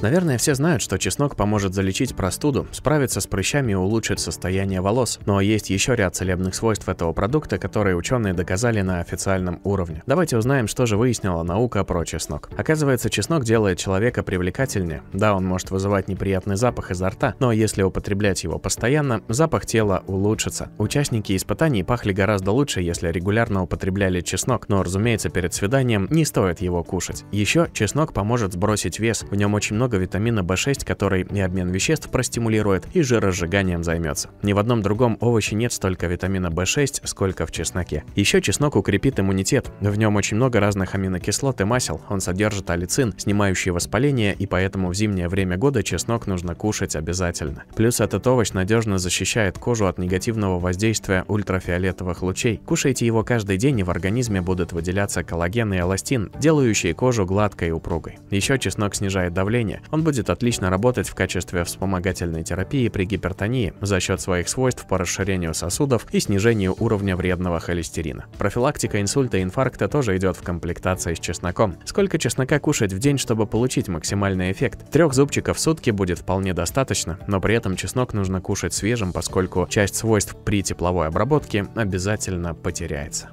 Наверное, все знают, что чеснок поможет залечить простуду, справиться с прыщами и улучшить состояние волос. Но есть еще ряд целебных свойств этого продукта, которые ученые доказали на официальном уровне. Давайте узнаем, что же выяснила наука про чеснок. Оказывается, чеснок делает человека привлекательнее. Да, он может вызывать неприятный запах изо рта, но если употреблять его постоянно, запах тела улучшится. Участники испытаний пахли гораздо лучше, если регулярно употребляли чеснок, но, разумеется, перед свиданием не стоит его кушать. Еще чеснок поможет сбросить вес, в нем очень много много витамина B6, который и обмен веществ простимулирует, и жиросжиганием займется. Ни в одном другом овоще нет столько витамина B6, сколько в чесноке. Еще чеснок укрепит иммунитет. В нем очень много разных аминокислот и масел. Он содержит алицин, снимающий воспаление, и поэтому в зимнее время года чеснок нужно кушать обязательно. Плюс этот овощ надежно защищает кожу от негативного воздействия ультрафиолетовых лучей. Кушайте его каждый день, и в организме будут выделяться коллаген и эластин, делающие кожу гладкой и упругой. Еще чеснок снижает давление. Он будет отлично работать в качестве вспомогательной терапии при гипертонии за счет своих свойств по расширению сосудов и снижению уровня вредного холестерина. Профилактика инсульта и инфаркта тоже идет в комплектации с чесноком. Сколько чеснока кушать в день, чтобы получить максимальный эффект? Трех зубчиков в сутки будет вполне достаточно, но при этом чеснок нужно кушать свежим, поскольку часть свойств при тепловой обработке обязательно потеряется.